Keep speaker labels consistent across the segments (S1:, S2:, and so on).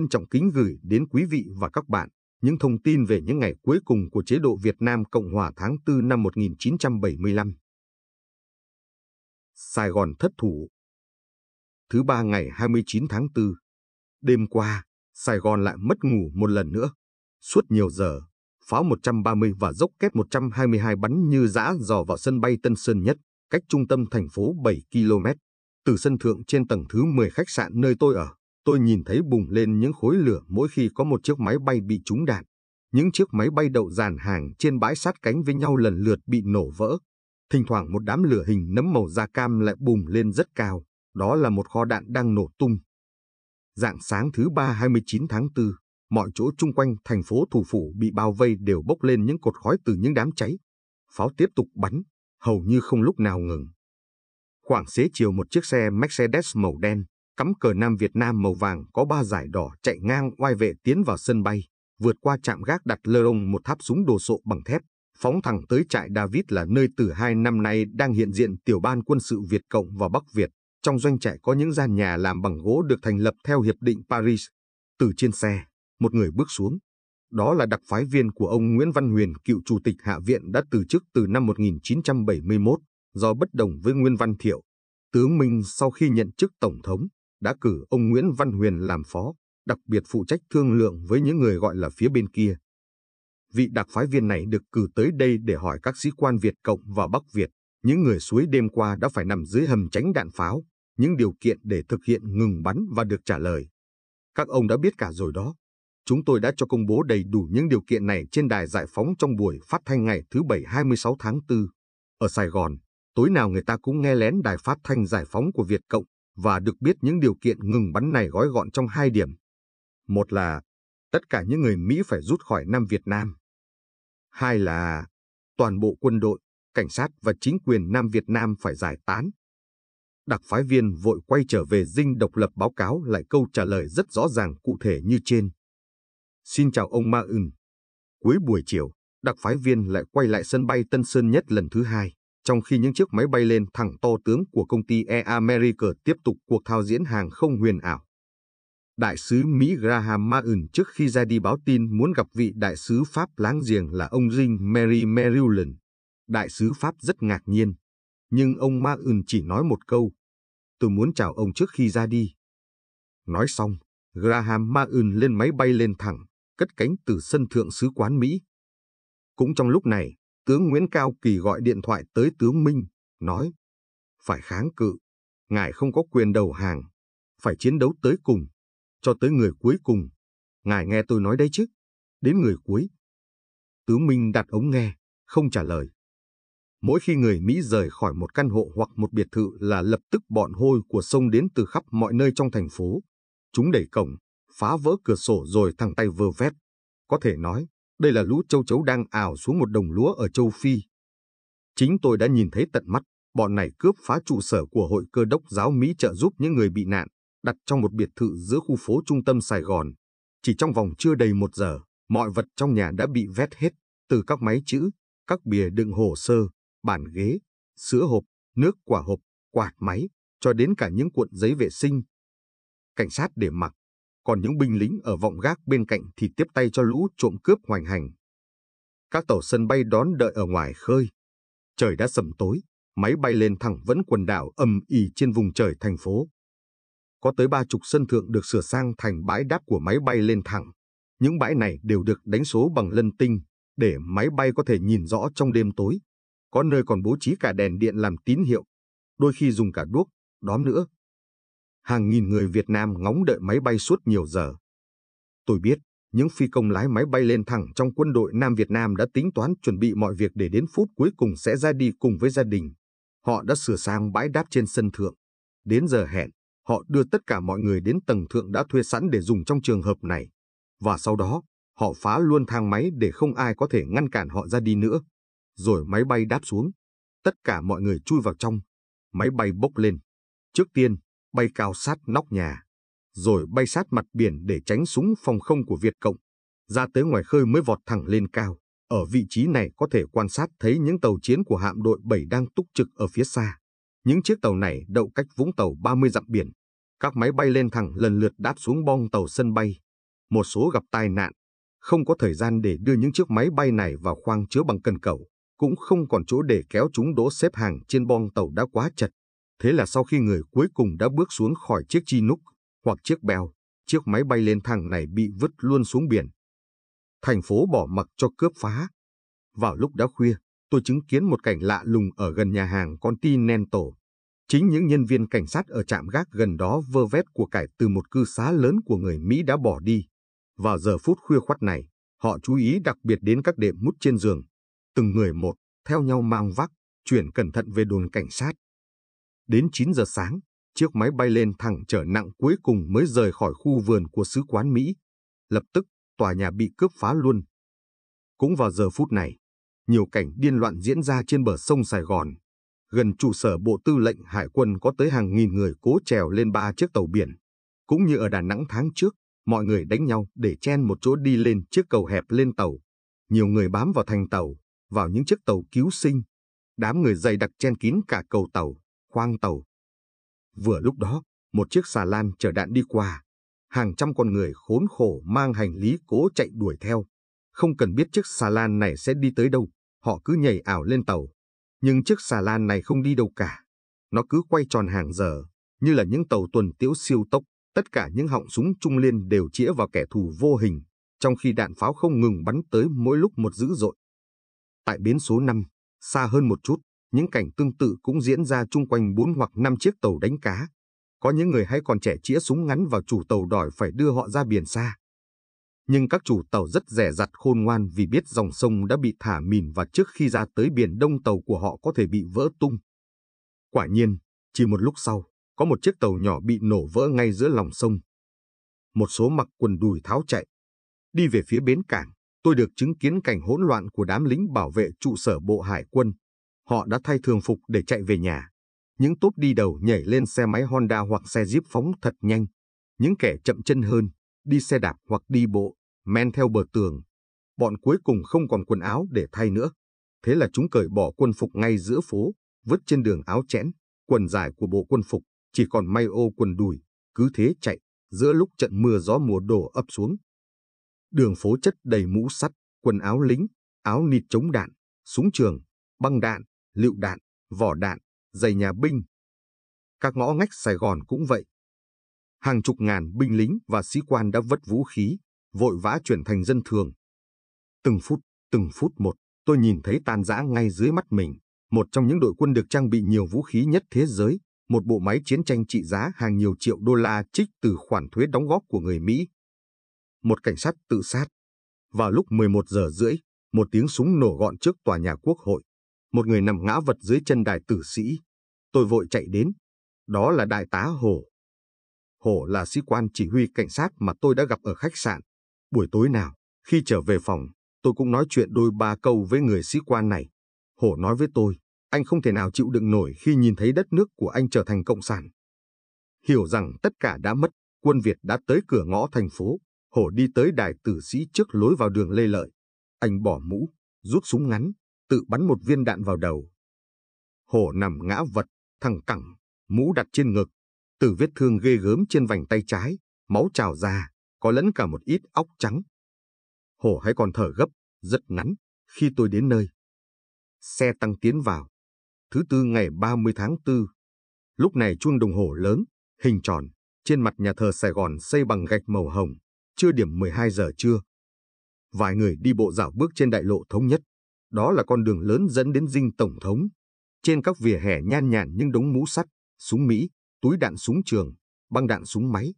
S1: trân trọng kính gửi đến quý vị và các bạn những thông tin về những ngày cuối cùng của chế độ Việt Nam Cộng Hòa tháng 4 năm 1975. Sài Gòn thất thủ Thứ ba ngày 29 tháng 4, đêm qua, Sài Gòn lại mất ngủ một lần nữa. Suốt nhiều giờ, pháo 130 và dốc kép 122 bắn như dã dò vào sân bay Tân Sơn Nhất, cách trung tâm thành phố 7 km. Từ sân thượng trên tầng thứ 10 khách sạn nơi tôi ở, Tôi nhìn thấy bùng lên những khối lửa mỗi khi có một chiếc máy bay bị trúng đạn. Những chiếc máy bay đậu dàn hàng trên bãi sát cánh với nhau lần lượt bị nổ vỡ. Thỉnh thoảng một đám lửa hình nấm màu da cam lại bùng lên rất cao. Đó là một kho đạn đang nổ tung. Dạng sáng thứ ba 29 tháng 4, mọi chỗ chung quanh thành phố thủ phủ bị bao vây đều bốc lên những cột khói từ những đám cháy. Pháo tiếp tục bắn, hầu như không lúc nào ngừng. Khoảng xế chiều một chiếc xe Mercedes màu đen, cắm cờ Nam Việt Nam màu vàng có ba giải đỏ chạy ngang oai vệ tiến vào sân bay, vượt qua trạm gác đặt lơ rông một tháp súng đồ sộ bằng thép, phóng thẳng tới trại David là nơi từ hai năm nay đang hiện diện tiểu ban quân sự Việt Cộng và Bắc Việt. Trong doanh trại có những gian nhà làm bằng gỗ được thành lập theo Hiệp định Paris. Từ trên xe, một người bước xuống. Đó là đặc phái viên của ông Nguyễn Văn Huyền, cựu chủ tịch Hạ viện đã từ chức từ năm 1971 do bất đồng với nguyễn Văn Thiệu. Tướng Minh sau khi nhận chức tổng thống, đã cử ông Nguyễn Văn Huyền làm phó, đặc biệt phụ trách thương lượng với những người gọi là phía bên kia. Vị đặc phái viên này được cử tới đây để hỏi các sĩ quan Việt Cộng và Bắc Việt, những người suối đêm qua đã phải nằm dưới hầm tránh đạn pháo, những điều kiện để thực hiện ngừng bắn và được trả lời. Các ông đã biết cả rồi đó. Chúng tôi đã cho công bố đầy đủ những điều kiện này trên đài giải phóng trong buổi phát thanh ngày thứ Bảy 26 tháng 4. Ở Sài Gòn, tối nào người ta cũng nghe lén đài phát thanh giải phóng của Việt Cộng và được biết những điều kiện ngừng bắn này gói gọn trong hai điểm. Một là tất cả những người Mỹ phải rút khỏi Nam Việt Nam. Hai là toàn bộ quân đội, cảnh sát và chính quyền Nam Việt Nam phải giải tán. Đặc phái viên vội quay trở về dinh độc lập báo cáo lại câu trả lời rất rõ ràng cụ thể như trên. Xin chào ông Ma Ưn. Cuối buổi chiều, đặc phái viên lại quay lại sân bay Tân Sơn Nhất lần thứ hai trong khi những chiếc máy bay lên thẳng to tướng của công ty Air America tiếp tục cuộc thao diễn hàng không huyền ảo. Đại sứ Mỹ Graham Martin trước khi ra đi báo tin muốn gặp vị đại sứ Pháp láng giềng là ông Jean Mary Merilland. Đại sứ Pháp rất ngạc nhiên, nhưng ông Martin chỉ nói một câu, tôi muốn chào ông trước khi ra đi. Nói xong, Graham Martin lên máy bay lên thẳng, cất cánh từ sân thượng sứ quán Mỹ. Cũng trong lúc này, tướng Nguyễn Cao Kỳ gọi điện thoại tới tướng Minh, nói, phải kháng cự, ngài không có quyền đầu hàng, phải chiến đấu tới cùng, cho tới người cuối cùng. Ngài nghe tôi nói đấy chứ, đến người cuối. Tướng Minh đặt ống nghe, không trả lời. Mỗi khi người Mỹ rời khỏi một căn hộ hoặc một biệt thự là lập tức bọn hôi của sông đến từ khắp mọi nơi trong thành phố. Chúng đẩy cổng, phá vỡ cửa sổ rồi thẳng tay vơ vét. Có thể nói, đây là lũ châu chấu đang ảo xuống một đồng lúa ở châu Phi. Chính tôi đã nhìn thấy tận mắt, bọn này cướp phá trụ sở của hội cơ đốc giáo Mỹ trợ giúp những người bị nạn, đặt trong một biệt thự giữa khu phố trung tâm Sài Gòn. Chỉ trong vòng chưa đầy một giờ, mọi vật trong nhà đã bị vét hết, từ các máy chữ, các bìa đựng hồ sơ, bàn ghế, sữa hộp, nước quả hộp, quạt máy, cho đến cả những cuộn giấy vệ sinh. Cảnh sát để mặc, còn những binh lính ở vọng gác bên cạnh thì tiếp tay cho lũ trộm cướp hoành hành. Các tàu sân bay đón đợi ở ngoài khơi. Trời đã sầm tối, máy bay lên thẳng vẫn quần đảo ầm ỉ trên vùng trời thành phố. Có tới ba chục sân thượng được sửa sang thành bãi đáp của máy bay lên thẳng. Những bãi này đều được đánh số bằng lân tinh để máy bay có thể nhìn rõ trong đêm tối. Có nơi còn bố trí cả đèn điện làm tín hiệu, đôi khi dùng cả đuốc, đóm nữa hàng nghìn người Việt Nam ngóng đợi máy bay suốt nhiều giờ. Tôi biết, những phi công lái máy bay lên thẳng trong quân đội Nam Việt Nam đã tính toán chuẩn bị mọi việc để đến phút cuối cùng sẽ ra đi cùng với gia đình. Họ đã sửa sang bãi đáp trên sân thượng. Đến giờ hẹn, họ đưa tất cả mọi người đến tầng thượng đã thuê sẵn để dùng trong trường hợp này. Và sau đó, họ phá luôn thang máy để không ai có thể ngăn cản họ ra đi nữa. Rồi máy bay đáp xuống. Tất cả mọi người chui vào trong. Máy bay bốc lên. Trước tiên, bay cao sát nóc nhà, rồi bay sát mặt biển để tránh súng phòng không của Việt Cộng. Ra tới ngoài khơi mới vọt thẳng lên cao. Ở vị trí này có thể quan sát thấy những tàu chiến của hạm đội 7 đang túc trực ở phía xa. Những chiếc tàu này đậu cách vũng tàu 30 dặm biển. Các máy bay lên thẳng lần lượt đáp xuống bong tàu sân bay. Một số gặp tai nạn, không có thời gian để đưa những chiếc máy bay này vào khoang chứa bằng cần cầu, cũng không còn chỗ để kéo chúng đỗ xếp hàng trên bong tàu đã quá chật. Thế là sau khi người cuối cùng đã bước xuống khỏi chiếc chi núc hoặc chiếc bèo, chiếc máy bay lên thẳng này bị vứt luôn xuống biển. Thành phố bỏ mặc cho cướp phá. Vào lúc đã khuya, tôi chứng kiến một cảnh lạ lùng ở gần nhà hàng Continental. Chính những nhân viên cảnh sát ở trạm gác gần đó vơ vét của cải từ một cư xá lớn của người Mỹ đã bỏ đi. Vào giờ phút khuya khoắt này, họ chú ý đặc biệt đến các đệm mút trên giường. Từng người một, theo nhau mang vác, chuyển cẩn thận về đồn cảnh sát. Đến 9 giờ sáng, chiếc máy bay lên thẳng trở nặng cuối cùng mới rời khỏi khu vườn của sứ quán Mỹ. Lập tức, tòa nhà bị cướp phá luôn. Cũng vào giờ phút này, nhiều cảnh điên loạn diễn ra trên bờ sông Sài Gòn. Gần trụ sở Bộ Tư lệnh Hải quân có tới hàng nghìn người cố trèo lên ba chiếc tàu biển. Cũng như ở Đà Nẵng tháng trước, mọi người đánh nhau để chen một chỗ đi lên chiếc cầu hẹp lên tàu. Nhiều người bám vào thành tàu, vào những chiếc tàu cứu sinh. Đám người dày đặc chen kín cả cầu tàu khoang tàu. Vừa lúc đó, một chiếc xà lan chở đạn đi qua. Hàng trăm con người khốn khổ mang hành lý cố chạy đuổi theo. Không cần biết chiếc xà lan này sẽ đi tới đâu, họ cứ nhảy ảo lên tàu. Nhưng chiếc xà lan này không đi đâu cả. Nó cứ quay tròn hàng giờ, như là những tàu tuần tiễu siêu tốc. Tất cả những họng súng trung liên đều chĩa vào kẻ thù vô hình, trong khi đạn pháo không ngừng bắn tới mỗi lúc một dữ dội. Tại bến số 5, xa hơn một chút, những cảnh tương tự cũng diễn ra chung quanh bốn hoặc năm chiếc tàu đánh cá. Có những người hay còn trẻ chĩa súng ngắn vào chủ tàu đòi phải đưa họ ra biển xa. Nhưng các chủ tàu rất rẻ rặt khôn ngoan vì biết dòng sông đã bị thả mìn và trước khi ra tới biển đông tàu của họ có thể bị vỡ tung. Quả nhiên, chỉ một lúc sau, có một chiếc tàu nhỏ bị nổ vỡ ngay giữa lòng sông. Một số mặc quần đùi tháo chạy. Đi về phía bến cảng, tôi được chứng kiến cảnh hỗn loạn của đám lính bảo vệ trụ sở bộ hải quân họ đã thay thường phục để chạy về nhà. Những tốp đi đầu nhảy lên xe máy Honda hoặc xe Jeep phóng thật nhanh. Những kẻ chậm chân hơn, đi xe đạp hoặc đi bộ, men theo bờ tường. Bọn cuối cùng không còn quần áo để thay nữa. Thế là chúng cởi bỏ quân phục ngay giữa phố, vứt trên đường áo chẽn, quần dài của bộ quân phục, chỉ còn may ô quần đùi, cứ thế chạy, giữa lúc trận mưa gió mùa đổ ập xuống. Đường phố chất đầy mũ sắt, quần áo lính, áo nịt chống đạn, súng trường, băng đạn, lựu đạn, vỏ đạn, giày nhà binh. Các ngõ ngách Sài Gòn cũng vậy. Hàng chục ngàn binh lính và sĩ quan đã vất vũ khí, vội vã chuyển thành dân thường. Từng phút, từng phút một, tôi nhìn thấy tan rã ngay dưới mắt mình, một trong những đội quân được trang bị nhiều vũ khí nhất thế giới, một bộ máy chiến tranh trị giá hàng nhiều triệu đô la trích từ khoản thuế đóng góp của người Mỹ. Một cảnh sát tự sát. Vào lúc 11 giờ rưỡi, một tiếng súng nổ gọn trước tòa nhà quốc hội một người nằm ngã vật dưới chân đại tử sĩ. Tôi vội chạy đến. Đó là đại tá Hồ. Hồ là sĩ quan chỉ huy cảnh sát mà tôi đã gặp ở khách sạn. Buổi tối nào, khi trở về phòng, tôi cũng nói chuyện đôi ba câu với người sĩ quan này. Hồ nói với tôi, anh không thể nào chịu đựng nổi khi nhìn thấy đất nước của anh trở thành cộng sản. Hiểu rằng tất cả đã mất, quân Việt đã tới cửa ngõ thành phố, Hồ đi tới đài tử sĩ trước lối vào đường Lê Lợi. Anh bỏ mũ, rút súng ngắn, tự bắn một viên đạn vào đầu. Hổ nằm ngã vật, thẳng cẳng, mũ đặt trên ngực, từ vết thương ghê gớm trên vành tay trái, máu trào ra, có lẫn cả một ít óc trắng. Hổ hãy còn thở gấp, rất ngắn, khi tôi đến nơi. Xe tăng tiến vào. Thứ tư ngày 30 tháng 4. Lúc này chuông đồng hồ lớn, hình tròn, trên mặt nhà thờ Sài Gòn xây bằng gạch màu hồng, chưa điểm 12 giờ trưa. Vài người đi bộ dạo bước trên đại lộ thống nhất, đó là con đường lớn dẫn đến dinh tổng thống. Trên các vỉa hè nhan nhản những đống mũ sắt, súng Mỹ, túi đạn súng trường, băng đạn súng máy.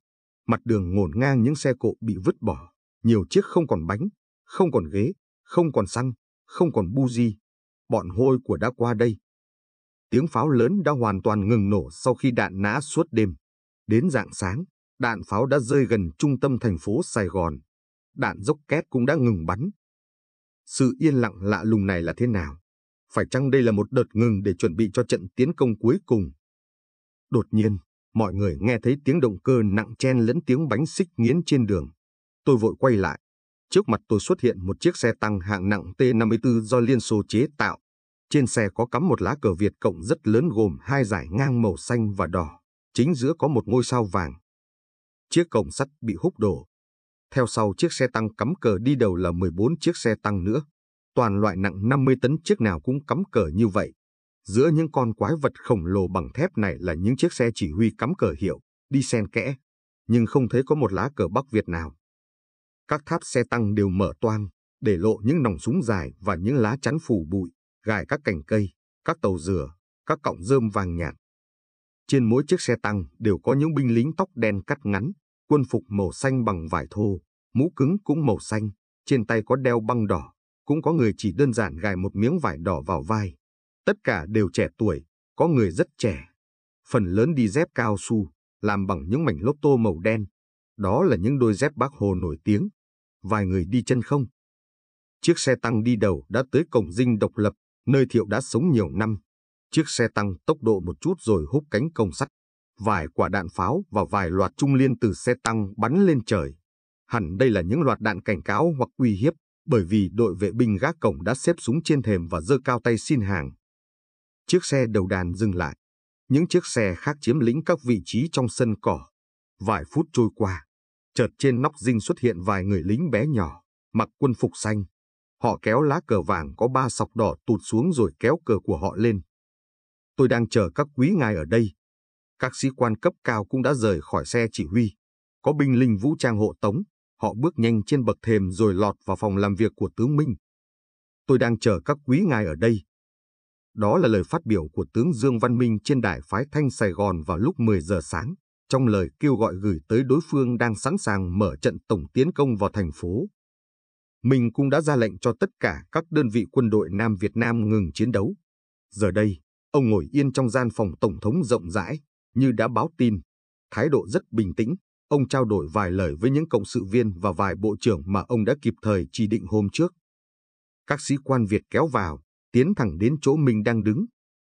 S1: Mặt đường ngổn ngang những xe cộ bị vứt bỏ, nhiều chiếc không còn bánh, không còn ghế, không còn xăng, không còn buji. Bọn hôi của đã qua đây. Tiếng pháo lớn đã hoàn toàn ngừng nổ sau khi đạn nã suốt đêm. Đến dạng sáng, đạn pháo đã rơi gần trung tâm thành phố Sài Gòn. Đạn dốc két cũng đã ngừng bắn, sự yên lặng lạ lùng này là thế nào? Phải chăng đây là một đợt ngừng để chuẩn bị cho trận tiến công cuối cùng? Đột nhiên, mọi người nghe thấy tiếng động cơ nặng chen lẫn tiếng bánh xích nghiến trên đường. Tôi vội quay lại. Trước mặt tôi xuất hiện một chiếc xe tăng hạng nặng T-54 do Liên Xô chế tạo. Trên xe có cắm một lá cờ Việt Cộng rất lớn gồm hai giải ngang màu xanh và đỏ. Chính giữa có một ngôi sao vàng. Chiếc cổng sắt bị húc đổ, theo sau chiếc xe tăng cắm cờ đi đầu là 14 chiếc xe tăng nữa. Toàn loại nặng 50 tấn chiếc nào cũng cắm cờ như vậy. Giữa những con quái vật khổng lồ bằng thép này là những chiếc xe chỉ huy cắm cờ hiệu, đi xen kẽ, nhưng không thấy có một lá cờ Bắc Việt nào. Các tháp xe tăng đều mở toang, để lộ những nòng súng dài và những lá chắn phủ bụi, gài các cành cây, các tàu dừa, các cọng rơm vàng nhạt. Trên mỗi chiếc xe tăng đều có những binh lính tóc đen cắt ngắn, quân phục màu xanh bằng vải thô, mũ cứng cũng màu xanh, trên tay có đeo băng đỏ, cũng có người chỉ đơn giản gài một miếng vải đỏ vào vai. Tất cả đều trẻ tuổi, có người rất trẻ. Phần lớn đi dép cao su, làm bằng những mảnh lốp tô màu đen. Đó là những đôi dép bác Hồ nổi tiếng. Vài người đi chân không. Chiếc xe tăng đi đầu đã tới cổng dinh độc lập, nơi Thiệu đã sống nhiều năm. Chiếc xe tăng tốc độ một chút rồi húc cánh cổng sắt vài quả đạn pháo và vài loạt trung liên từ xe tăng bắn lên trời. Hẳn đây là những loạt đạn cảnh cáo hoặc uy hiếp, bởi vì đội vệ binh gác cổng đã xếp súng trên thềm và giơ cao tay xin hàng. Chiếc xe đầu đàn dừng lại. Những chiếc xe khác chiếm lĩnh các vị trí trong sân cỏ. Vài phút trôi qua, chợt trên nóc dinh xuất hiện vài người lính bé nhỏ, mặc quân phục xanh. Họ kéo lá cờ vàng có ba sọc đỏ tụt xuống rồi kéo cờ của họ lên. Tôi đang chờ các quý ngài ở đây, các sĩ quan cấp cao cũng đã rời khỏi xe chỉ huy. Có binh linh vũ trang hộ tống, họ bước nhanh trên bậc thềm rồi lọt vào phòng làm việc của tướng Minh. Tôi đang chờ các quý ngài ở đây. Đó là lời phát biểu của tướng Dương Văn Minh trên đài phái Thanh Sài Gòn vào lúc 10 giờ sáng, trong lời kêu gọi gửi tới đối phương đang sẵn sàng mở trận tổng tiến công vào thành phố. Mình cũng đã ra lệnh cho tất cả các đơn vị quân đội Nam Việt Nam ngừng chiến đấu. Giờ đây, ông ngồi yên trong gian phòng tổng thống rộng rãi, như đã báo tin, thái độ rất bình tĩnh, ông trao đổi vài lời với những cộng sự viên và vài bộ trưởng mà ông đã kịp thời chỉ định hôm trước. Các sĩ quan Việt kéo vào, tiến thẳng đến chỗ mình đang đứng.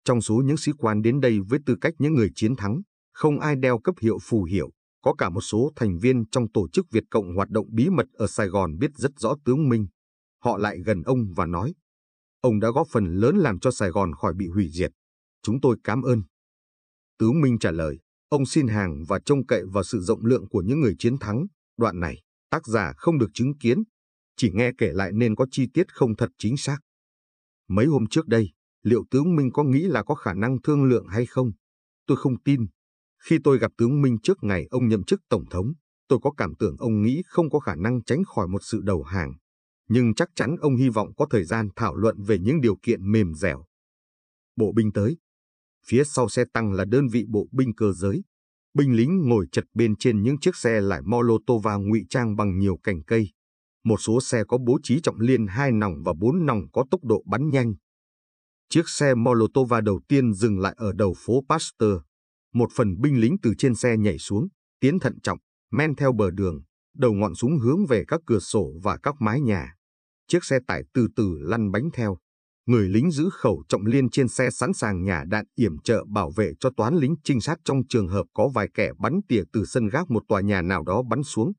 S1: Trong số những sĩ quan đến đây với tư cách những người chiến thắng, không ai đeo cấp hiệu phù hiệu, có cả một số thành viên trong tổ chức Việt Cộng hoạt động bí mật ở Sài Gòn biết rất rõ tướng Minh. Họ lại gần ông và nói, ông đã góp phần lớn làm cho Sài Gòn khỏi bị hủy diệt. Chúng tôi cảm ơn. Tứ Minh trả lời, ông xin hàng và trông cậy vào sự rộng lượng của những người chiến thắng. Đoạn này, tác giả không được chứng kiến, chỉ nghe kể lại nên có chi tiết không thật chính xác. Mấy hôm trước đây, liệu tướng Minh có nghĩ là có khả năng thương lượng hay không? Tôi không tin. Khi tôi gặp tướng Minh trước ngày ông nhậm chức Tổng thống, tôi có cảm tưởng ông nghĩ không có khả năng tránh khỏi một sự đầu hàng. Nhưng chắc chắn ông hy vọng có thời gian thảo luận về những điều kiện mềm dẻo. Bộ binh tới, Phía sau xe tăng là đơn vị bộ binh cơ giới. Binh lính ngồi chật bên trên những chiếc xe lại Molotova ngụy trang bằng nhiều cành cây. Một số xe có bố trí trọng liên hai nòng và bốn nòng có tốc độ bắn nhanh. Chiếc xe Molotova đầu tiên dừng lại ở đầu phố Pasteur. Một phần binh lính từ trên xe nhảy xuống, tiến thận trọng, men theo bờ đường, đầu ngọn súng hướng về các cửa sổ và các mái nhà. Chiếc xe tải từ từ lăn bánh theo người lính giữ khẩu trọng liên trên xe sẵn sàng nhả đạn yểm trợ bảo vệ cho toán lính trinh sát trong trường hợp có vài kẻ bắn tỉa từ sân gác một tòa nhà nào đó bắn xuống.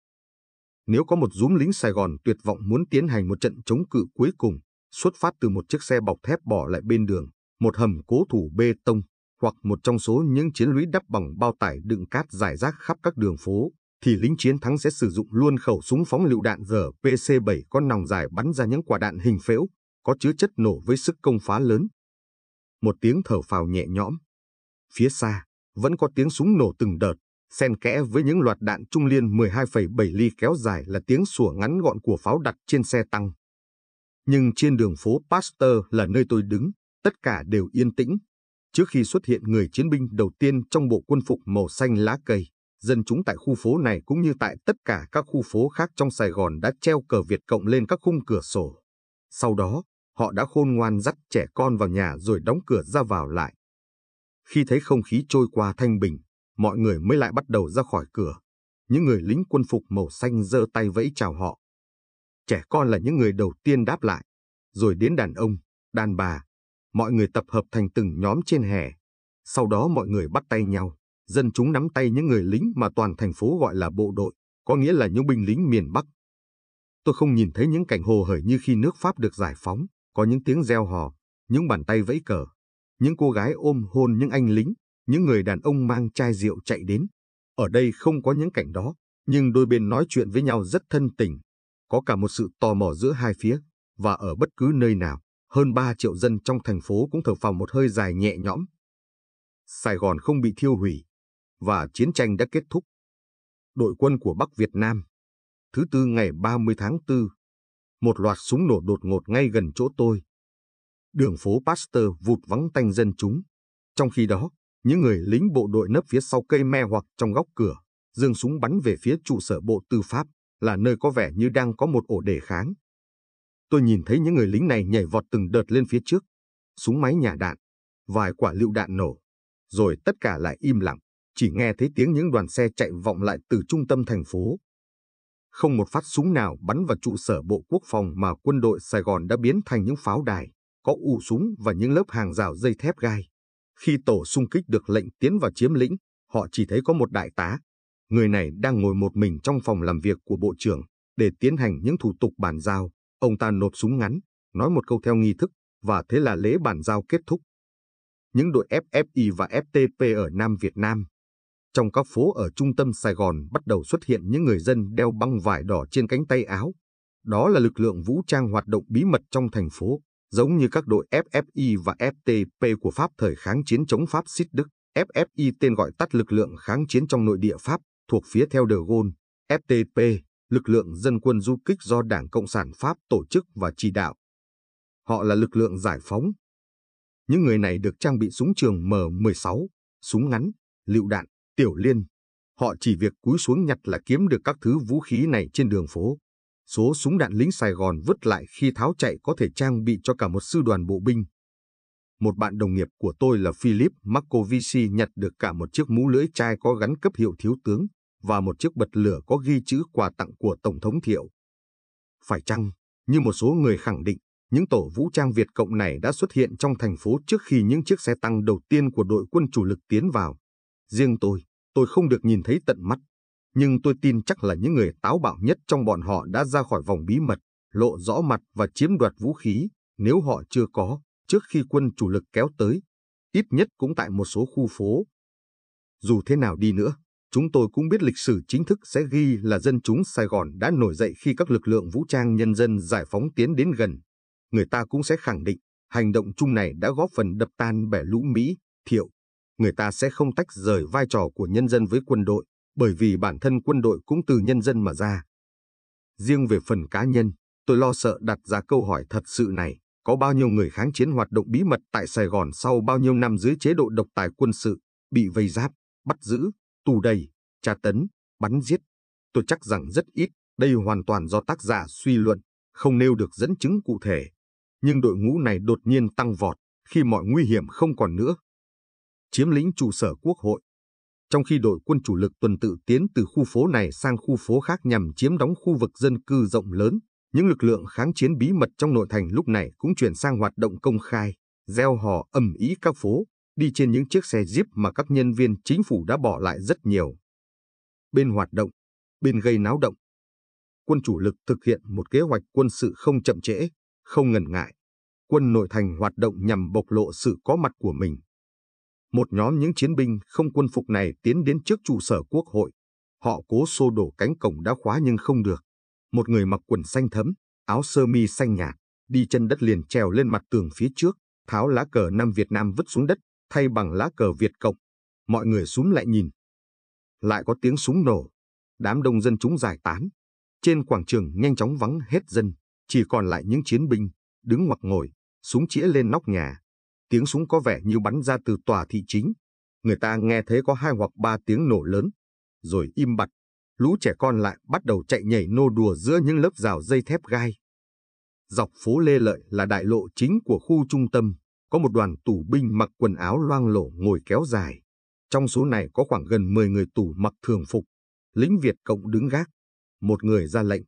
S1: Nếu có một dúm lính Sài Gòn tuyệt vọng muốn tiến hành một trận chống cự cuối cùng, xuất phát từ một chiếc xe bọc thép bỏ lại bên đường, một hầm cố thủ bê tông, hoặc một trong số những chiến lũy đắp bằng bao tải đựng cát rải rác khắp các đường phố, thì lính chiến thắng sẽ sử dụng luôn khẩu súng phóng lựu đạn pc 7 có nòng dài bắn ra những quả đạn hình phễu, có chứa chất nổ với sức công phá lớn. Một tiếng thở phào nhẹ nhõm. Phía xa, vẫn có tiếng súng nổ từng đợt, xen kẽ với những loạt đạn trung liên 12,7 ly kéo dài là tiếng sủa ngắn gọn của pháo đặt trên xe tăng. Nhưng trên đường phố Pasteur là nơi tôi đứng, tất cả đều yên tĩnh. Trước khi xuất hiện người chiến binh đầu tiên trong bộ quân phục màu xanh lá cây, dân chúng tại khu phố này cũng như tại tất cả các khu phố khác trong Sài Gòn đã treo cờ Việt Cộng lên các khung cửa sổ. Sau đó, họ đã khôn ngoan dắt trẻ con vào nhà rồi đóng cửa ra vào lại. Khi thấy không khí trôi qua thanh bình, mọi người mới lại bắt đầu ra khỏi cửa. Những người lính quân phục màu xanh giơ tay vẫy chào họ. Trẻ con là những người đầu tiên đáp lại, rồi đến đàn ông, đàn bà. Mọi người tập hợp thành từng nhóm trên hè. Sau đó mọi người bắt tay nhau, dân chúng nắm tay những người lính mà toàn thành phố gọi là bộ đội, có nghĩa là những binh lính miền Bắc. Tôi không nhìn thấy những cảnh hồ hởi như khi nước Pháp được giải phóng, có những tiếng reo hò, những bàn tay vẫy cờ, những cô gái ôm hôn những anh lính, những người đàn ông mang chai rượu chạy đến. Ở đây không có những cảnh đó, nhưng đôi bên nói chuyện với nhau rất thân tình. Có cả một sự tò mò giữa hai phía, và ở bất cứ nơi nào, hơn 3 triệu dân trong thành phố cũng thở phào một hơi dài nhẹ nhõm. Sài Gòn không bị thiêu hủy, và chiến tranh đã kết thúc. Đội quân của Bắc Việt Nam Thứ tư ngày 30 tháng 4 một loạt súng nổ đột ngột ngay gần chỗ tôi. Đường phố Pasteur vụt vắng tanh dân chúng. Trong khi đó, những người lính bộ đội nấp phía sau cây me hoặc trong góc cửa, dương súng bắn về phía trụ sở bộ tư pháp, là nơi có vẻ như đang có một ổ đề kháng. Tôi nhìn thấy những người lính này nhảy vọt từng đợt lên phía trước, súng máy nhả đạn, vài quả lựu đạn nổ, rồi tất cả lại im lặng, chỉ nghe thấy tiếng những đoàn xe chạy vọng lại từ trung tâm thành phố. Không một phát súng nào bắn vào trụ sở Bộ Quốc phòng mà quân đội Sài Gòn đã biến thành những pháo đài, có ụ súng và những lớp hàng rào dây thép gai. Khi tổ xung kích được lệnh tiến vào chiếm lĩnh, họ chỉ thấy có một đại tá. Người này đang ngồi một mình trong phòng làm việc của bộ trưởng để tiến hành những thủ tục bàn giao. Ông ta nộp súng ngắn, nói một câu theo nghi thức và thế là lễ bàn giao kết thúc. Những đội FFI và FTP ở Nam Việt Nam trong các phố ở trung tâm Sài Gòn bắt đầu xuất hiện những người dân đeo băng vải đỏ trên cánh tay áo. Đó là lực lượng vũ trang hoạt động bí mật trong thành phố, giống như các đội FFI và FTP của Pháp thời kháng chiến chống Pháp xít Đức. FFI tên gọi tắt lực lượng kháng chiến trong nội địa Pháp, thuộc phía theo De Gaulle. FTP, lực lượng dân quân du kích do Đảng Cộng sản Pháp tổ chức và chỉ đạo. Họ là lực lượng giải phóng. Những người này được trang bị súng trường M16, súng ngắn, lựu đạn, Tiểu Liên, họ chỉ việc cúi xuống nhặt là kiếm được các thứ vũ khí này trên đường phố. Số súng đạn lính Sài Gòn vứt lại khi tháo chạy có thể trang bị cho cả một sư đoàn bộ binh. Một bạn đồng nghiệp của tôi là Philip Markovici nhặt được cả một chiếc mũ lưỡi chai có gắn cấp hiệu thiếu tướng và một chiếc bật lửa có ghi chữ quà tặng của Tổng thống Thiệu. Phải chăng, như một số người khẳng định, những tổ vũ trang Việt Cộng này đã xuất hiện trong thành phố trước khi những chiếc xe tăng đầu tiên của đội quân chủ lực tiến vào. Riêng tôi, Tôi không được nhìn thấy tận mắt, nhưng tôi tin chắc là những người táo bạo nhất trong bọn họ đã ra khỏi vòng bí mật, lộ rõ mặt và chiếm đoạt vũ khí nếu họ chưa có, trước khi quân chủ lực kéo tới, ít nhất cũng tại một số khu phố. Dù thế nào đi nữa, chúng tôi cũng biết lịch sử chính thức sẽ ghi là dân chúng Sài Gòn đã nổi dậy khi các lực lượng vũ trang nhân dân giải phóng tiến đến gần. Người ta cũng sẽ khẳng định hành động chung này đã góp phần đập tan bẻ lũ Mỹ, Thiệu, người ta sẽ không tách rời vai trò của nhân dân với quân đội, bởi vì bản thân quân đội cũng từ nhân dân mà ra. Riêng về phần cá nhân, tôi lo sợ đặt ra câu hỏi thật sự này, có bao nhiêu người kháng chiến hoạt động bí mật tại Sài Gòn sau bao nhiêu năm dưới chế độ độc tài quân sự, bị vây giáp, bắt giữ, tù đầy, tra tấn, bắn giết. Tôi chắc rằng rất ít, đây hoàn toàn do tác giả suy luận, không nêu được dẫn chứng cụ thể. Nhưng đội ngũ này đột nhiên tăng vọt, khi mọi nguy hiểm không còn nữa, chiếm lĩnh trụ sở quốc hội. Trong khi đội quân chủ lực tuần tự tiến từ khu phố này sang khu phố khác nhằm chiếm đóng khu vực dân cư rộng lớn, những lực lượng kháng chiến bí mật trong nội thành lúc này cũng chuyển sang hoạt động công khai, gieo hò ầm ĩ các phố, đi trên những chiếc xe jeep mà các nhân viên chính phủ đã bỏ lại rất nhiều. Bên hoạt động, bên gây náo động, quân chủ lực thực hiện một kế hoạch quân sự không chậm trễ, không ngần ngại. Quân nội thành hoạt động nhằm bộc lộ sự có mặt của mình một nhóm những chiến binh không quân phục này tiến đến trước trụ sở quốc hội. Họ cố xô đổ cánh cổng đã khóa nhưng không được. Một người mặc quần xanh thấm, áo sơ mi xanh nhạt, đi chân đất liền trèo lên mặt tường phía trước, tháo lá cờ Nam Việt Nam vứt xuống đất, thay bằng lá cờ Việt Cộng. Mọi người súng lại nhìn. Lại có tiếng súng nổ. Đám đông dân chúng giải tán. Trên quảng trường nhanh chóng vắng hết dân, chỉ còn lại những chiến binh, đứng hoặc ngồi, súng chĩa lên nóc nhà, tiếng súng có vẻ như bắn ra từ tòa thị chính. Người ta nghe thấy có hai hoặc ba tiếng nổ lớn, rồi im bặt. Lũ trẻ con lại bắt đầu chạy nhảy nô đùa giữa những lớp rào dây thép gai. Dọc phố Lê Lợi là đại lộ chính của khu trung tâm, có một đoàn tù binh mặc quần áo loang lổ ngồi kéo dài. Trong số này có khoảng gần 10 người tù mặc thường phục, lính Việt Cộng đứng gác. Một người ra lệnh,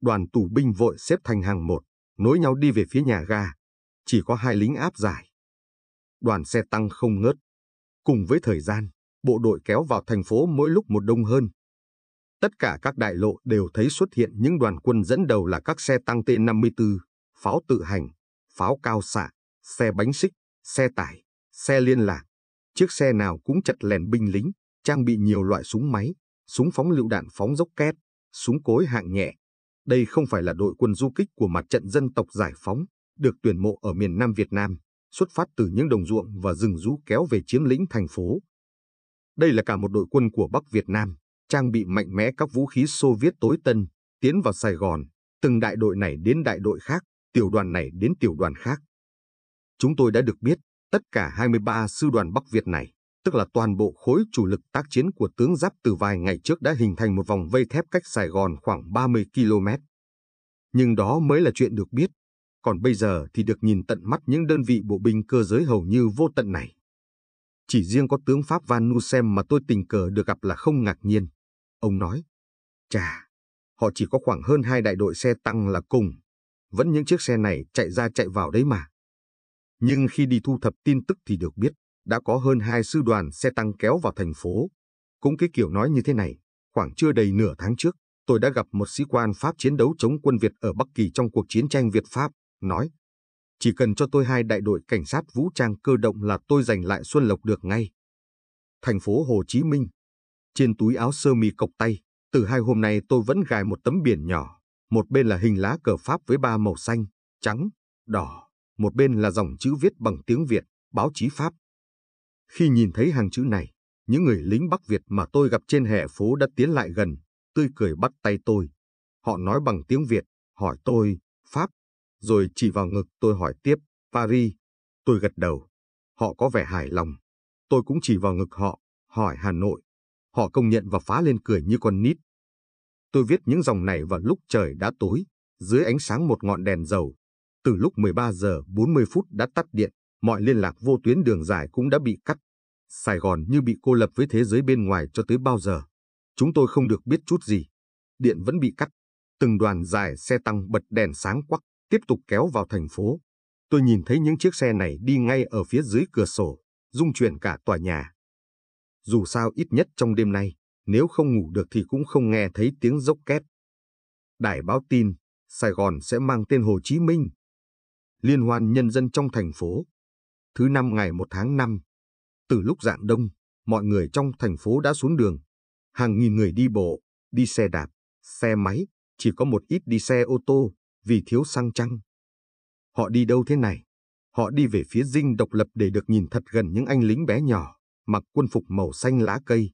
S1: đoàn tù binh vội xếp thành hàng một, nối nhau đi về phía nhà ga. Chỉ có hai lính áp giải đoàn xe tăng không ngớt. Cùng với thời gian, bộ đội kéo vào thành phố mỗi lúc một đông hơn. Tất cả các đại lộ đều thấy xuất hiện những đoàn quân dẫn đầu là các xe tăng T-54, pháo tự hành, pháo cao xạ, xe bánh xích, xe tải, xe liên lạc. Chiếc xe nào cũng chật lèn binh lính, trang bị nhiều loại súng máy, súng phóng lựu đạn phóng dốc két, súng cối hạng nhẹ. Đây không phải là đội quân du kích của mặt trận dân tộc giải phóng, được tuyển mộ ở miền Nam Việt Nam xuất phát từ những đồng ruộng và rừng rú kéo về chiếm lĩnh thành phố. Đây là cả một đội quân của Bắc Việt Nam, trang bị mạnh mẽ các vũ khí Xô Viết tối tân, tiến vào Sài Gòn, từng đại đội này đến đại đội khác, tiểu đoàn này đến tiểu đoàn khác. Chúng tôi đã được biết, tất cả 23 sư đoàn Bắc Việt này, tức là toàn bộ khối chủ lực tác chiến của tướng Giáp từ vài ngày trước đã hình thành một vòng vây thép cách Sài Gòn khoảng 30 km. Nhưng đó mới là chuyện được biết, còn bây giờ thì được nhìn tận mắt những đơn vị bộ binh cơ giới hầu như vô tận này. Chỉ riêng có tướng Pháp Van Nusem mà tôi tình cờ được gặp là không ngạc nhiên. Ông nói, chà, họ chỉ có khoảng hơn hai đại đội xe tăng là cùng. Vẫn những chiếc xe này chạy ra chạy vào đấy mà. Nhưng khi đi thu thập tin tức thì được biết, đã có hơn hai sư đoàn xe tăng kéo vào thành phố. Cũng cái kiểu nói như thế này, khoảng chưa đầy nửa tháng trước, tôi đã gặp một sĩ quan Pháp chiến đấu chống quân Việt ở Bắc Kỳ trong cuộc chiến tranh Việt-Pháp nói, chỉ cần cho tôi hai đại đội cảnh sát vũ trang cơ động là tôi giành lại Xuân Lộc được ngay. Thành phố Hồ Chí Minh, trên túi áo sơ mi cộc tay, từ hai hôm nay tôi vẫn gài một tấm biển nhỏ, một bên là hình lá cờ Pháp với ba màu xanh, trắng, đỏ, một bên là dòng chữ viết bằng tiếng Việt, báo chí Pháp. Khi nhìn thấy hàng chữ này, những người lính Bắc Việt mà tôi gặp trên hệ phố đã tiến lại gần, tươi cười bắt tay tôi. Họ nói bằng tiếng Việt, hỏi tôi, Pháp rồi chỉ vào ngực tôi hỏi tiếp, Paris. Tôi gật đầu. Họ có vẻ hài lòng. Tôi cũng chỉ vào ngực họ, hỏi Hà Nội. Họ công nhận và phá lên cười như con nít. Tôi viết những dòng này vào lúc trời đã tối, dưới ánh sáng một ngọn đèn dầu. Từ lúc 13 giờ 40 phút đã tắt điện, mọi liên lạc vô tuyến đường dài cũng đã bị cắt. Sài Gòn như bị cô lập với thế giới bên ngoài cho tới bao giờ. Chúng tôi không được biết chút gì. Điện vẫn bị cắt. Từng đoàn dài xe tăng bật đèn sáng quắc tiếp tục kéo vào thành phố. Tôi nhìn thấy những chiếc xe này đi ngay ở phía dưới cửa sổ, rung chuyển cả tòa nhà. Dù sao ít nhất trong đêm nay, nếu không ngủ được thì cũng không nghe thấy tiếng dốc két. Đài báo tin, Sài Gòn sẽ mang tên Hồ Chí Minh. Liên hoan nhân dân trong thành phố. Thứ năm ngày 1 tháng 5, từ lúc dạng đông, mọi người trong thành phố đã xuống đường. Hàng nghìn người đi bộ, đi xe đạp, xe máy, chỉ có một ít đi xe ô tô vì thiếu xăng chăng? Họ đi đâu thế này? Họ đi về phía dinh độc lập để được nhìn thật gần những anh lính bé nhỏ, mặc quân phục màu xanh lá cây.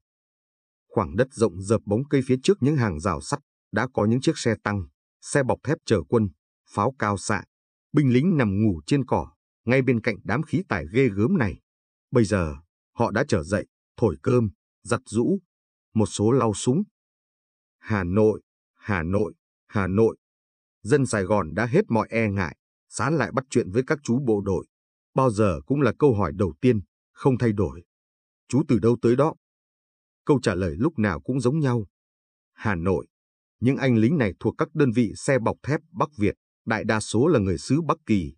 S1: Khoảng đất rộng dợp bóng cây phía trước những hàng rào sắt, đã có những chiếc xe tăng, xe bọc thép chở quân, pháo cao xạ. Binh lính nằm ngủ trên cỏ, ngay bên cạnh đám khí tải ghê gớm này. Bây giờ, họ đã trở dậy, thổi cơm, giặt rũ, một số lau súng. Hà Nội, Hà Nội, Hà Nội, dân Sài Gòn đã hết mọi e ngại, sán lại bắt chuyện với các chú bộ đội. Bao giờ cũng là câu hỏi đầu tiên, không thay đổi. Chú từ đâu tới đó? Câu trả lời lúc nào cũng giống nhau. Hà Nội. Những anh lính này thuộc các đơn vị xe bọc thép Bắc Việt, đại đa số là người xứ Bắc Kỳ.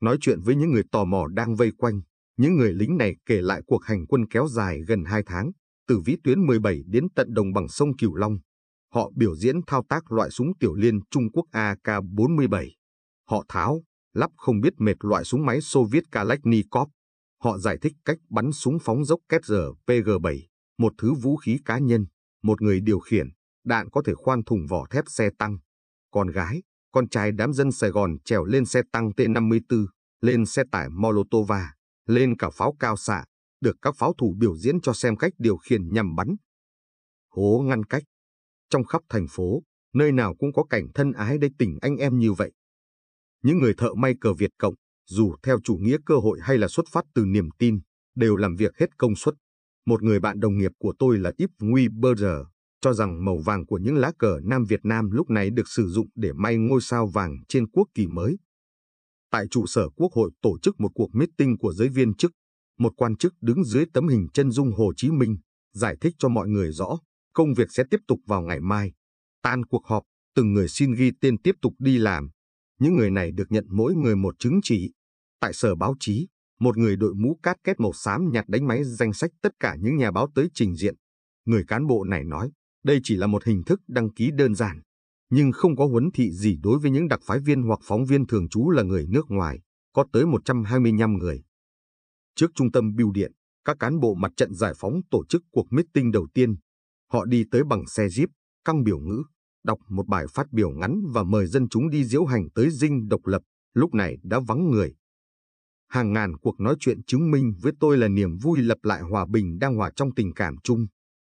S1: Nói chuyện với những người tò mò đang vây quanh, những người lính này kể lại cuộc hành quân kéo dài gần 2 tháng, từ vĩ tuyến 17 đến tận đồng bằng sông Cửu Long, Họ biểu diễn thao tác loại súng tiểu liên Trung Quốc AK-47. Họ tháo, lắp không biết mệt loại súng máy Xô Viết Kalashnikov. Họ giải thích cách bắn súng phóng dốc Kepler PG-7, một thứ vũ khí cá nhân, một người điều khiển, đạn có thể khoan thủng vỏ thép xe tăng. Con gái, con trai đám dân Sài Gòn trèo lên xe tăng T-54, lên xe tải Molotova, lên cả pháo cao xạ, được các pháo thủ biểu diễn cho xem cách điều khiển nhằm bắn. Hố ngăn cách, trong khắp thành phố, nơi nào cũng có cảnh thân ái đây tình anh em như vậy. Những người thợ may cờ Việt Cộng, dù theo chủ nghĩa cơ hội hay là xuất phát từ niềm tin, đều làm việc hết công suất. Một người bạn đồng nghiệp của tôi là Yves Nguy Berger, cho rằng màu vàng của những lá cờ Nam Việt Nam lúc này được sử dụng để may ngôi sao vàng trên quốc kỳ mới. Tại trụ sở Quốc hội tổ chức một cuộc meeting của giới viên chức, một quan chức đứng dưới tấm hình chân dung Hồ Chí Minh, giải thích cho mọi người rõ Công việc sẽ tiếp tục vào ngày mai. Tan cuộc họp, từng người xin ghi tên tiếp tục đi làm. Những người này được nhận mỗi người một chứng chỉ. Tại sở báo chí, một người đội mũ cát kết màu xám nhặt đánh máy danh sách tất cả những nhà báo tới trình diện. Người cán bộ này nói, đây chỉ là một hình thức đăng ký đơn giản, nhưng không có huấn thị gì đối với những đặc phái viên hoặc phóng viên thường trú là người nước ngoài, có tới 125 người. Trước trung tâm bưu điện, các cán bộ mặt trận giải phóng tổ chức cuộc meeting đầu tiên Họ đi tới bằng xe jeep, căng biểu ngữ, đọc một bài phát biểu ngắn và mời dân chúng đi diễu hành tới dinh độc lập, lúc này đã vắng người. Hàng ngàn cuộc nói chuyện chứng minh với tôi là niềm vui lập lại hòa bình đang hòa trong tình cảm chung.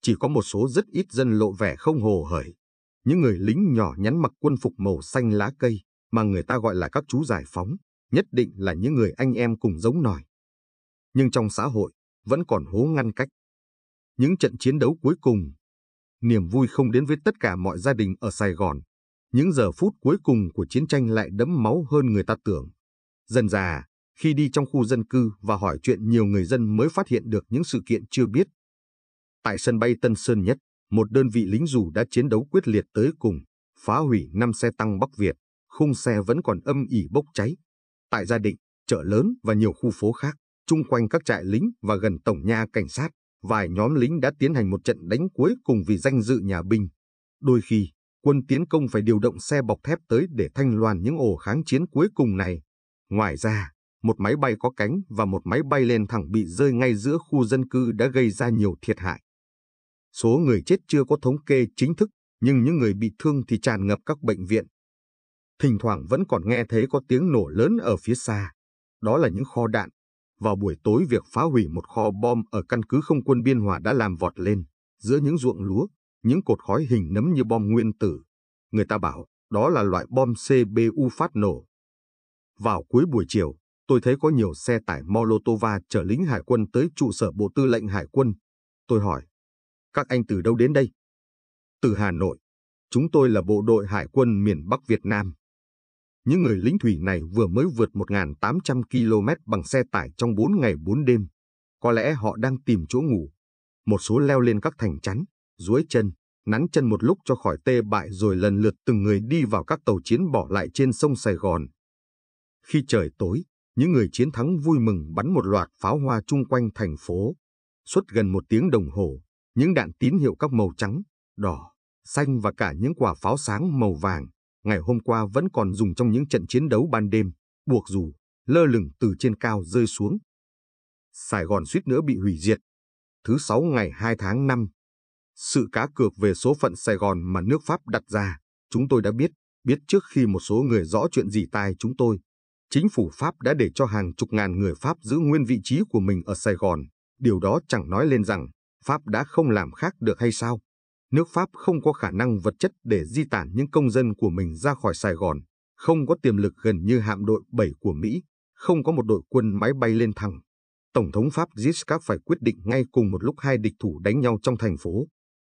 S1: Chỉ có một số rất ít dân lộ vẻ không hồ hởi. Những người lính nhỏ nhắn mặc quân phục màu xanh lá cây, mà người ta gọi là các chú giải phóng, nhất định là những người anh em cùng giống nòi. Nhưng trong xã hội, vẫn còn hố ngăn cách. Những trận chiến đấu cuối cùng niềm vui không đến với tất cả mọi gia đình ở Sài Gòn. Những giờ phút cuối cùng của chiến tranh lại đẫm máu hơn người ta tưởng. Dần già, khi đi trong khu dân cư và hỏi chuyện nhiều người dân mới phát hiện được những sự kiện chưa biết. Tại sân bay Tân Sơn Nhất, một đơn vị lính dù đã chiến đấu quyết liệt tới cùng, phá hủy 5 xe tăng Bắc Việt, khung xe vẫn còn âm ỉ bốc cháy. Tại Gia Định, chợ lớn và nhiều khu phố khác, chung quanh các trại lính và gần tổng nha cảnh sát, vài nhóm lính đã tiến hành một trận đánh cuối cùng vì danh dự nhà binh. Đôi khi, quân tiến công phải điều động xe bọc thép tới để thanh loàn những ổ kháng chiến cuối cùng này. Ngoài ra, một máy bay có cánh và một máy bay lên thẳng bị rơi ngay giữa khu dân cư đã gây ra nhiều thiệt hại. Số người chết chưa có thống kê chính thức, nhưng những người bị thương thì tràn ngập các bệnh viện. Thỉnh thoảng vẫn còn nghe thấy có tiếng nổ lớn ở phía xa. Đó là những kho đạn vào buổi tối việc phá hủy một kho bom ở căn cứ không quân Biên Hòa đã làm vọt lên, giữa những ruộng lúa, những cột khói hình nấm như bom nguyên tử. Người ta bảo đó là loại bom CBU phát nổ. Vào cuối buổi chiều, tôi thấy có nhiều xe tải Molotova chở lính hải quân tới trụ sở Bộ Tư lệnh Hải quân. Tôi hỏi, các anh từ đâu đến đây? Từ Hà Nội. Chúng tôi là bộ đội hải quân miền Bắc Việt Nam những người lính thủy này vừa mới vượt 1.800 km bằng xe tải trong 4 ngày 4 đêm. Có lẽ họ đang tìm chỗ ngủ. Một số leo lên các thành chắn, duỗi chân, nắn chân một lúc cho khỏi tê bại rồi lần lượt từng người đi vào các tàu chiến bỏ lại trên sông Sài Gòn. Khi trời tối, những người chiến thắng vui mừng bắn một loạt pháo hoa chung quanh thành phố. Suốt gần một tiếng đồng hồ, những đạn tín hiệu các màu trắng, đỏ, xanh và cả những quả pháo sáng màu vàng ngày hôm qua vẫn còn dùng trong những trận chiến đấu ban đêm, buộc dù, lơ lửng từ trên cao rơi xuống. Sài Gòn suýt nữa bị hủy diệt. Thứ sáu ngày 2 tháng 5, sự cá cược về số phận Sài Gòn mà nước Pháp đặt ra, chúng tôi đã biết, biết trước khi một số người rõ chuyện gì tai chúng tôi. Chính phủ Pháp đã để cho hàng chục ngàn người Pháp giữ nguyên vị trí của mình ở Sài Gòn. Điều đó chẳng nói lên rằng Pháp đã không làm khác được hay sao? nước Pháp không có khả năng vật chất để di tản những công dân của mình ra khỏi Sài Gòn, không có tiềm lực gần như hạm đội 7 của Mỹ, không có một đội quân máy bay lên thẳng. Tổng thống Pháp Giscard phải quyết định ngay cùng một lúc hai địch thủ đánh nhau trong thành phố.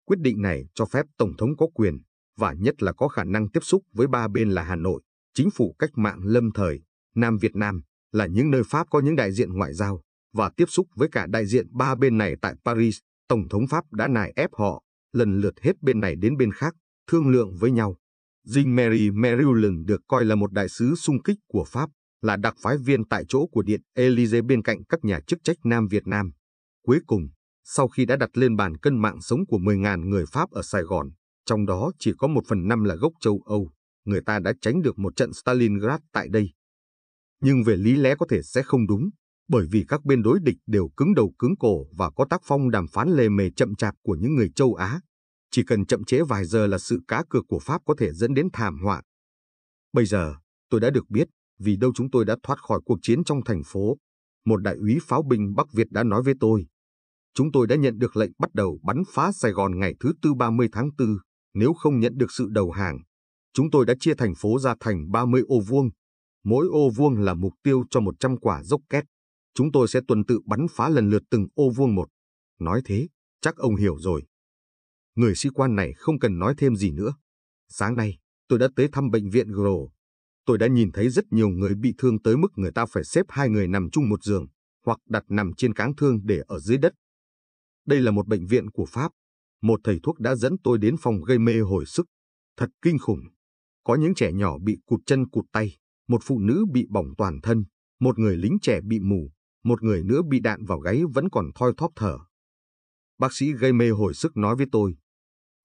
S1: Quyết định này cho phép Tổng thống có quyền, và nhất là có khả năng tiếp xúc với ba bên là Hà Nội, chính phủ cách mạng lâm thời, Nam Việt Nam, là những nơi Pháp có những đại diện ngoại giao, và tiếp xúc với cả đại diện ba bên này tại Paris, Tổng thống Pháp đã nài ép họ lần lượt hết bên này đến bên khác, thương lượng với nhau. Jean Mary Maryland được coi là một đại sứ sung kích của Pháp, là đặc phái viên tại chỗ của Điện Élysée bên cạnh các nhà chức trách Nam Việt Nam. Cuối cùng, sau khi đã đặt lên bàn cân mạng sống của 10.000 người Pháp ở Sài Gòn, trong đó chỉ có một phần năm là gốc châu Âu, người ta đã tránh được một trận Stalingrad tại đây. Nhưng về lý lẽ có thể sẽ không đúng, bởi vì các bên đối địch đều cứng đầu cứng cổ và có tác phong đàm phán lề mề chậm chạp của những người châu Á. Chỉ cần chậm chế vài giờ là sự cá cược của Pháp có thể dẫn đến thảm họa. Bây giờ, tôi đã được biết vì đâu chúng tôi đã thoát khỏi cuộc chiến trong thành phố. Một đại úy pháo binh Bắc Việt đã nói với tôi. Chúng tôi đã nhận được lệnh bắt đầu bắn phá Sài Gòn ngày thứ tư 30 tháng 4, nếu không nhận được sự đầu hàng. Chúng tôi đã chia thành phố ra thành 30 ô vuông. Mỗi ô vuông là mục tiêu cho 100 quả rocket chúng tôi sẽ tuần tự bắn phá lần lượt từng ô vuông một. Nói thế, chắc ông hiểu rồi. Người sĩ quan này không cần nói thêm gì nữa. Sáng nay, tôi đã tới thăm bệnh viện Gro. Tôi đã nhìn thấy rất nhiều người bị thương tới mức người ta phải xếp hai người nằm chung một giường, hoặc đặt nằm trên cáng thương để ở dưới đất. Đây là một bệnh viện của Pháp. Một thầy thuốc đã dẫn tôi đến phòng gây mê hồi sức. Thật kinh khủng. Có những trẻ nhỏ bị cụt chân cụt tay, một phụ nữ bị bỏng toàn thân, một người lính trẻ bị mù, một người nữa bị đạn vào gáy vẫn còn thoi thóp thở. Bác sĩ gây mê hồi sức nói với tôi.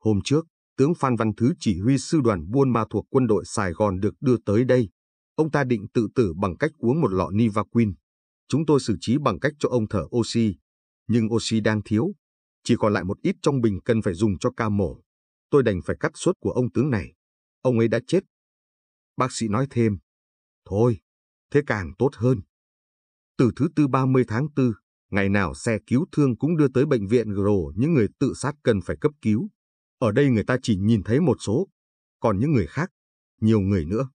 S1: Hôm trước, tướng Phan Văn Thứ chỉ huy sư đoàn Buôn Ma thuộc quân đội Sài Gòn được đưa tới đây. Ông ta định tự tử bằng cách uống một lọ Nivaquin. Chúng tôi xử trí bằng cách cho ông thở oxy. Nhưng oxy đang thiếu. Chỉ còn lại một ít trong bình cần phải dùng cho ca mổ. Tôi đành phải cắt suốt của ông tướng này. Ông ấy đã chết. Bác sĩ nói thêm. Thôi, thế càng tốt hơn. Từ thứ tư 30 tháng 4, ngày nào xe cứu thương cũng đưa tới bệnh viện GRO những người tự sát cần phải cấp cứu. Ở đây người ta chỉ nhìn thấy một số, còn những người khác, nhiều người nữa.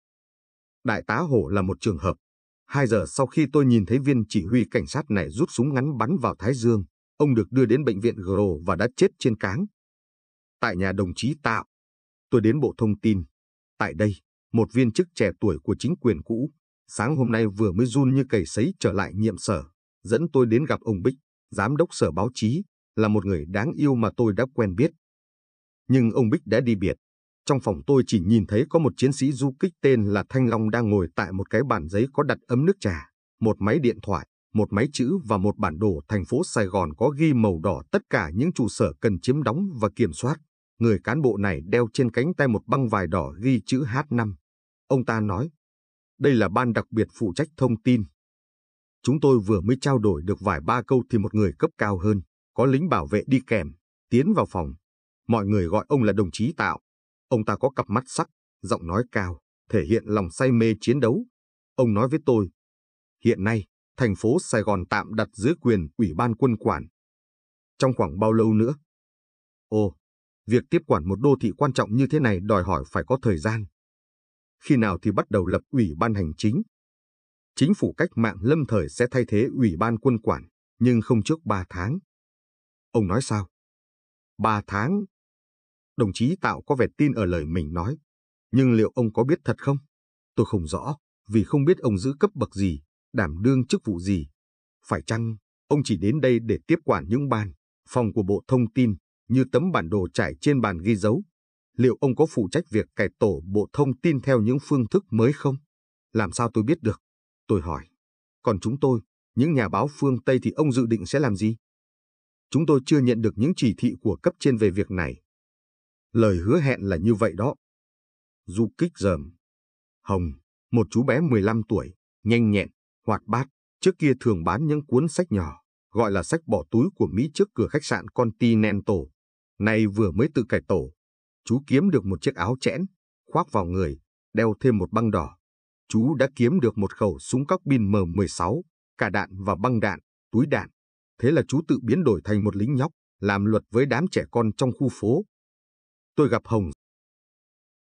S1: Đại tá Hổ là một trường hợp. Hai giờ sau khi tôi nhìn thấy viên chỉ huy cảnh sát này rút súng ngắn bắn vào Thái Dương, ông được đưa đến bệnh viện GRO và đã chết trên cáng. Tại nhà đồng chí Tạo, tôi đến Bộ Thông tin. Tại đây, một viên chức trẻ tuổi của chính quyền cũ sáng hôm nay vừa mới run như cầy sấy trở lại nhiệm sở, dẫn tôi đến gặp ông Bích, giám đốc sở báo chí, là một người đáng yêu mà tôi đã quen biết. Nhưng ông Bích đã đi biệt. Trong phòng tôi chỉ nhìn thấy có một chiến sĩ du kích tên là Thanh Long đang ngồi tại một cái bàn giấy có đặt ấm nước trà, một máy điện thoại, một máy chữ và một bản đồ thành phố Sài Gòn có ghi màu đỏ tất cả những trụ sở cần chiếm đóng và kiểm soát. Người cán bộ này đeo trên cánh tay một băng vải đỏ ghi chữ H5. Ông ta nói, đây là ban đặc biệt phụ trách thông tin. Chúng tôi vừa mới trao đổi được vài ba câu thì một người cấp cao hơn, có lính bảo vệ đi kèm, tiến vào phòng. Mọi người gọi ông là đồng chí Tạo. Ông ta có cặp mắt sắc, giọng nói cao, thể hiện lòng say mê chiến đấu. Ông nói với tôi, hiện nay, thành phố Sài Gòn tạm đặt dưới quyền Ủy ban quân quản. Trong khoảng bao lâu nữa? Ồ, việc tiếp quản một đô thị quan trọng như thế này đòi hỏi phải có thời gian, khi nào thì bắt đầu lập ủy ban hành chính. Chính phủ cách mạng lâm thời sẽ thay thế ủy ban quân quản, nhưng không trước 3 tháng. Ông nói sao? 3 tháng. Đồng chí Tạo có vẻ tin ở lời mình nói, nhưng liệu ông có biết thật không? Tôi không rõ, vì không biết ông giữ cấp bậc gì, đảm đương chức vụ gì. Phải chăng, ông chỉ đến đây để tiếp quản những bàn, phòng của Bộ Thông tin, như tấm bản đồ trải trên bàn ghi dấu, liệu ông có phụ trách việc cải tổ bộ thông tin theo những phương thức mới không? Làm sao tôi biết được? Tôi hỏi. Còn chúng tôi, những nhà báo phương Tây thì ông dự định sẽ làm gì? Chúng tôi chưa nhận được những chỉ thị của cấp trên về việc này. Lời hứa hẹn là như vậy đó. Du kích dờm. Hồng, một chú bé 15 tuổi, nhanh nhẹn, hoạt bát, trước kia thường bán những cuốn sách nhỏ, gọi là sách bỏ túi của Mỹ trước cửa khách sạn Continental. Nay vừa mới tự cải tổ, chú kiếm được một chiếc áo chẽn, khoác vào người, đeo thêm một băng đỏ. Chú đã kiếm được một khẩu súng cóc pin M16, cả đạn và băng đạn, túi đạn. Thế là chú tự biến đổi thành một lính nhóc, làm luật với đám trẻ con trong khu phố. Tôi gặp Hồng